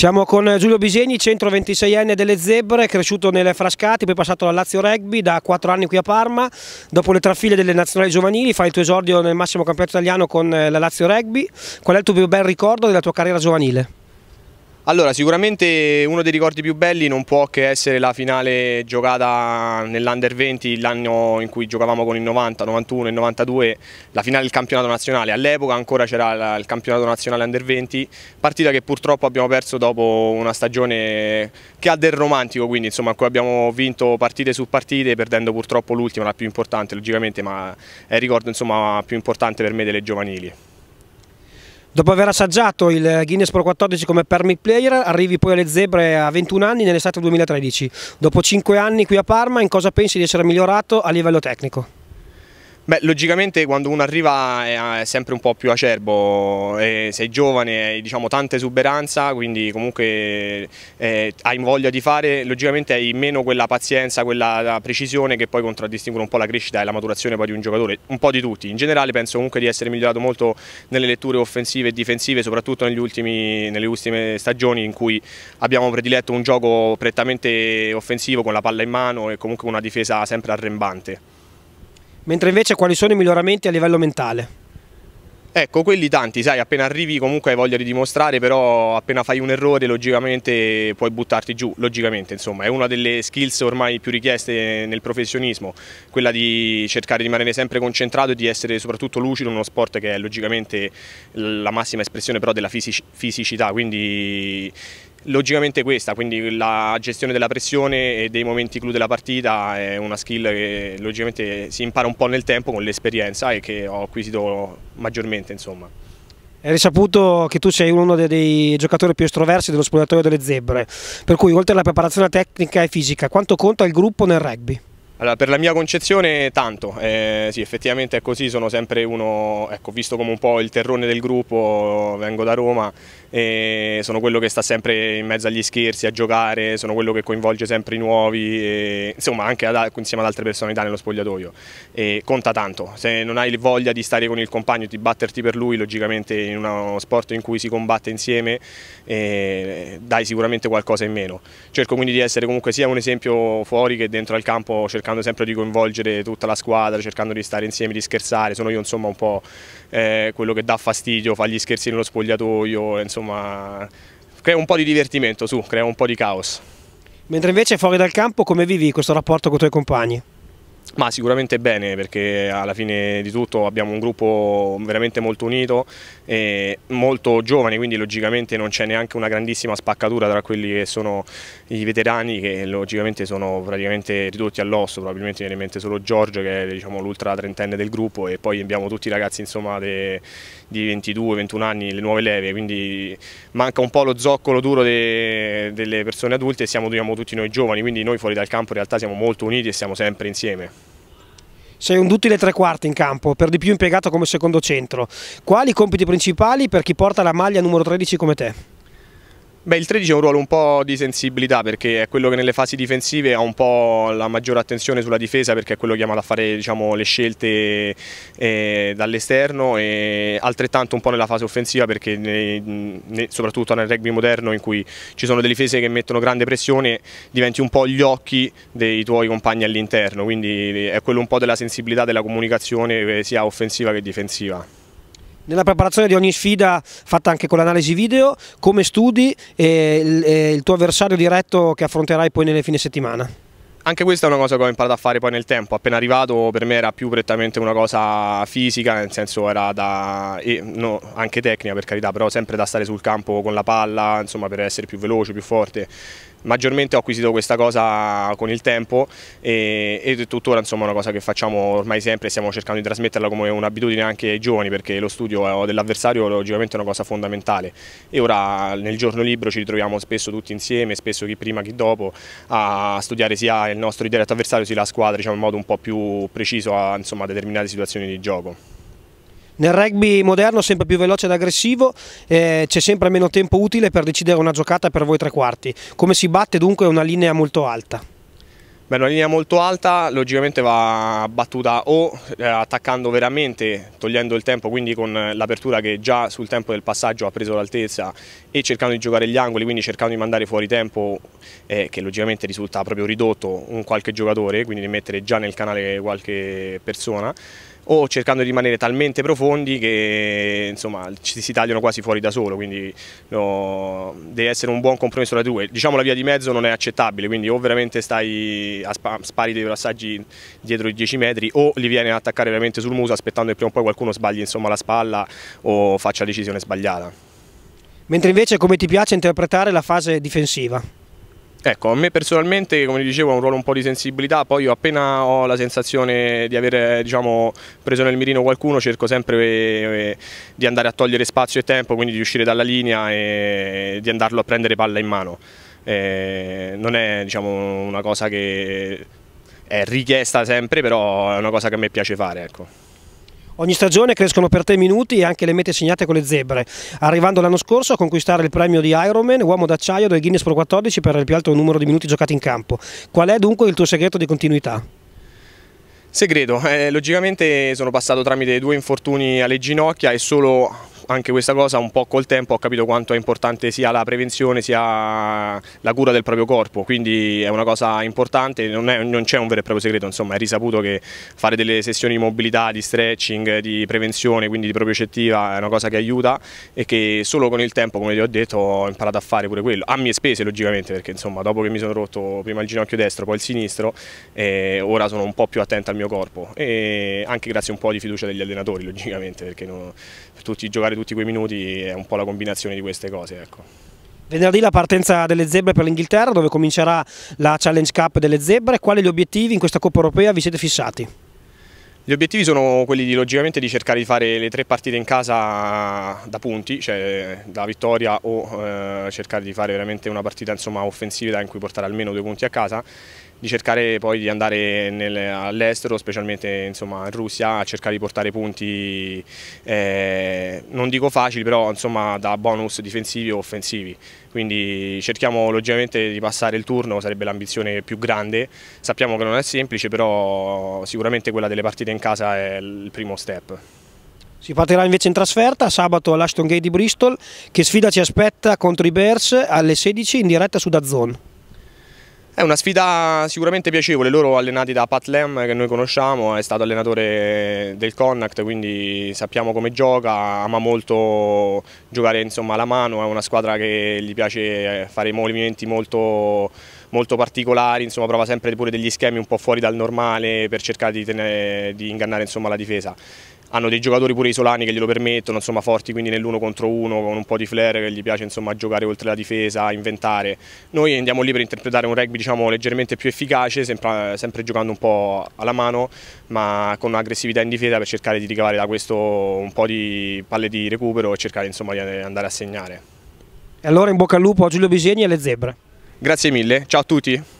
Siamo con Giulio Bisegni, centro 26 enne delle Zebre, cresciuto nelle Frascati, poi passato alla Lazio Rugby, da 4 anni qui a Parma, dopo le trafile delle nazionali giovanili fai il tuo esordio nel massimo campionato italiano con eh, la Lazio Rugby, qual è il tuo più bel ricordo della tua carriera giovanile? Allora, sicuramente uno dei ricordi più belli non può che essere la finale giocata nell'Under 20, l'anno in cui giocavamo con il 90, 91 e 92, la finale del campionato nazionale. All'epoca ancora c'era il campionato nazionale Under 20, partita che purtroppo abbiamo perso dopo una stagione che ha del romantico, quindi insomma, in abbiamo vinto partite su partite, perdendo purtroppo l'ultima, la più importante logicamente, ma è il ricordo insomma, più importante per me delle giovanili. Dopo aver assaggiato il Guinness Pro 14 come permit player, arrivi poi alle zebre a 21 anni nell'estate 2013. Dopo 5 anni qui a Parma, in cosa pensi di essere migliorato a livello tecnico? Beh, logicamente quando uno arriva è eh, sempre un po' più acerbo, eh, sei giovane, hai diciamo, tanta esuberanza, quindi comunque eh, hai voglia di fare, logicamente hai meno quella pazienza, quella precisione che poi contraddistinguono un po' la crescita e la maturazione poi di un giocatore, un po' di tutti. In generale penso comunque di essere migliorato molto nelle letture offensive e difensive, soprattutto ultimi, nelle ultime stagioni in cui abbiamo prediletto un gioco prettamente offensivo con la palla in mano e comunque una difesa sempre arrembante mentre invece quali sono i miglioramenti a livello mentale? Ecco, quelli tanti, sai, appena arrivi comunque hai voglia di dimostrare, però appena fai un errore logicamente puoi buttarti giù, logicamente insomma, è una delle skills ormai più richieste nel professionismo, quella di cercare di rimanere sempre concentrato e di essere soprattutto lucido in uno sport che è logicamente la massima espressione però della fisicità, quindi Logicamente questa, quindi la gestione della pressione e dei momenti clou della partita è una skill che logicamente si impara un po' nel tempo con l'esperienza e che ho acquisito maggiormente insomma. È risaputo che tu sei uno dei giocatori più estroversi dello spogliatoio delle zebre, per cui oltre alla preparazione tecnica e fisica, quanto conta il gruppo nel rugby? Allora, per la mia concezione tanto, eh, sì effettivamente è così, sono sempre uno, ecco, visto come un po' il terrone del gruppo, vengo da Roma e sono quello che sta sempre in mezzo agli scherzi a giocare, sono quello che coinvolge sempre i nuovi, e, insomma anche ad, insieme ad altre personalità nello spogliatoio e conta tanto, se non hai voglia di stare con il compagno, di batterti per lui, logicamente in uno sport in cui si combatte insieme eh, dai sicuramente qualcosa in meno. Cerco quindi di essere comunque sia un esempio fuori che dentro al campo cercando cercando sempre di coinvolgere tutta la squadra, cercando di stare insieme, di scherzare, sono io insomma un po' eh, quello che dà fastidio, fa gli scherzi nello spogliatoio, insomma crea un po' di divertimento, su, crea un po' di caos. Mentre invece fuori dal campo come vivi questo rapporto con i tuoi compagni? Ma sicuramente bene perché alla fine di tutto abbiamo un gruppo veramente molto unito e molto giovane, quindi logicamente non c'è neanche una grandissima spaccatura tra quelli che sono i veterani che logicamente sono praticamente ridotti all'osso, probabilmente viene in mente solo Giorgio che è diciamo, l'ultra trentenne del gruppo e poi abbiamo tutti i ragazzi insomma, de, di 22-21 anni, le nuove leve, quindi manca un po' lo zoccolo duro de, delle persone adulte e siamo, siamo tutti noi giovani, quindi noi fuori dal campo in realtà siamo molto uniti e siamo sempre insieme. Sei un duttile tre quarti in campo, per di più impiegato come secondo centro. Quali i compiti principali per chi porta la maglia numero 13 come te? Beh, il 13 è un ruolo un po' di sensibilità perché è quello che nelle fasi difensive ha un po' la maggiore attenzione sulla difesa perché è quello chiamato a fare diciamo, le scelte eh, dall'esterno e altrettanto un po' nella fase offensiva perché ne, ne, soprattutto nel rugby moderno in cui ci sono delle difese che mettono grande pressione diventi un po' gli occhi dei tuoi compagni all'interno quindi è quello un po' della sensibilità della comunicazione eh, sia offensiva che difensiva nella preparazione di ogni sfida fatta anche con l'analisi video, come studi e il, e il tuo avversario diretto che affronterai poi nelle fine settimana? Anche questa è una cosa che ho imparato a fare poi nel tempo, appena arrivato per me era più prettamente una cosa fisica, nel senso era da, e, no, anche tecnica per carità, però sempre da stare sul campo con la palla, insomma per essere più veloce, più forte, maggiormente ho acquisito questa cosa con il tempo e, e tuttora insomma è una cosa che facciamo ormai sempre e stiamo cercando di trasmetterla come un'abitudine anche ai giovani perché lo studio dell'avversario logicamente è una cosa fondamentale e ora nel giorno libero ci ritroviamo spesso tutti insieme, spesso chi prima chi dopo a studiare sia il nostro diretto avversario sia la squadra diciamo, in modo un po' più preciso a insomma, determinate situazioni di gioco. Nel rugby moderno sempre più veloce ed aggressivo eh, c'è sempre meno tempo utile per decidere una giocata per voi tre quarti. Come si batte dunque una linea molto alta? Beh, una linea molto alta logicamente va battuta o eh, attaccando veramente, togliendo il tempo, quindi con l'apertura che già sul tempo del passaggio ha preso l'altezza e cercando di giocare gli angoli, quindi cercando di mandare fuori tempo, eh, che logicamente risulta proprio ridotto un qualche giocatore, quindi di mettere già nel canale qualche persona o cercando di rimanere talmente profondi che insomma, ci si tagliano quasi fuori da solo, quindi no, deve essere un buon compromesso tra due. Diciamo la via di mezzo non è accettabile, quindi o veramente stai a spari dei passaggi dietro i 10 metri o li viene ad attaccare veramente sul muso aspettando che prima o poi qualcuno sbagli insomma, la spalla o faccia la decisione sbagliata. Mentre invece come ti piace interpretare la fase difensiva? Ecco, a me personalmente, come dicevo, ha un ruolo un po' di sensibilità, poi io appena ho la sensazione di aver diciamo, preso nel mirino qualcuno cerco sempre eh, eh, di andare a togliere spazio e tempo, quindi di uscire dalla linea e di andarlo a prendere palla in mano. Eh, non è diciamo, una cosa che è richiesta sempre, però è una cosa che a me piace fare. Ecco. Ogni stagione crescono per te minuti e anche le mete segnate con le zebre, arrivando l'anno scorso a conquistare il premio di Ironman, uomo d'acciaio del Guinness Pro 14 per il più alto numero di minuti giocati in campo. Qual è dunque il tuo segreto di continuità? Segreto, eh, logicamente sono passato tramite due infortuni alle ginocchia e solo anche questa cosa un po' col tempo ho capito quanto è importante sia la prevenzione sia la cura del proprio corpo, quindi è una cosa importante, non, c'è un vero e proprio segreto, insomma è risaputo che fare delle sessioni di mobilità, di stretching, di prevenzione, quindi di propriocettiva è una cosa che aiuta e che solo con il tempo, come vi ho detto, ho imparato a fare pure quello, a mie spese logicamente, perché insomma dopo che mi sono rotto prima il ginocchio destro, poi il sinistro, eh, ora sono un po' più attento al mio corpo e anche grazie un po' di fiducia degli allenatori logicamente, perché non, tutti i giocare tutti quei minuti è un po' la combinazione di queste cose. Ecco. Venerdì la partenza delle zebre per l'Inghilterra dove comincerà la Challenge Cup delle zebre, quali gli obiettivi in questa Coppa Europea vi siete fissati? Gli obiettivi sono quelli di, logicamente di cercare di fare le tre partite in casa da punti, cioè da vittoria o eh, cercare di fare veramente una partita insomma, offensiva in cui portare almeno due punti a casa, di cercare poi di andare all'estero, specialmente insomma, in Russia, a cercare di portare punti, eh, non dico facili, però insomma, da bonus difensivi o offensivi quindi cerchiamo logicamente di passare il turno, sarebbe l'ambizione più grande, sappiamo che non è semplice però sicuramente quella delle partite in casa è il primo step. Si partirà invece in trasferta sabato all'Ashton Gate di Bristol che sfida ci aspetta contro i Bears alle 16 in diretta su Dazzone. È una sfida sicuramente piacevole, loro allenati da Pat Lem che noi conosciamo, è stato allenatore del Connacht quindi sappiamo come gioca, ama molto giocare insomma, alla mano, è una squadra che gli piace fare movimenti molto, molto particolari, insomma, prova sempre pure degli schemi un po' fuori dal normale per cercare di, tenere, di ingannare insomma, la difesa hanno dei giocatori pure isolani che glielo permettono, insomma forti quindi nell'uno contro uno con un po' di flair che gli piace insomma giocare oltre la difesa, inventare. Noi andiamo lì per interpretare un rugby diciamo leggermente più efficace, sempre, sempre giocando un po' alla mano ma con un'aggressività in difesa per cercare di ricavare da questo un po' di palle di recupero e cercare insomma di andare a segnare. E allora in bocca al lupo a Giulio Bisegni e alle zebre. Grazie mille, ciao a tutti.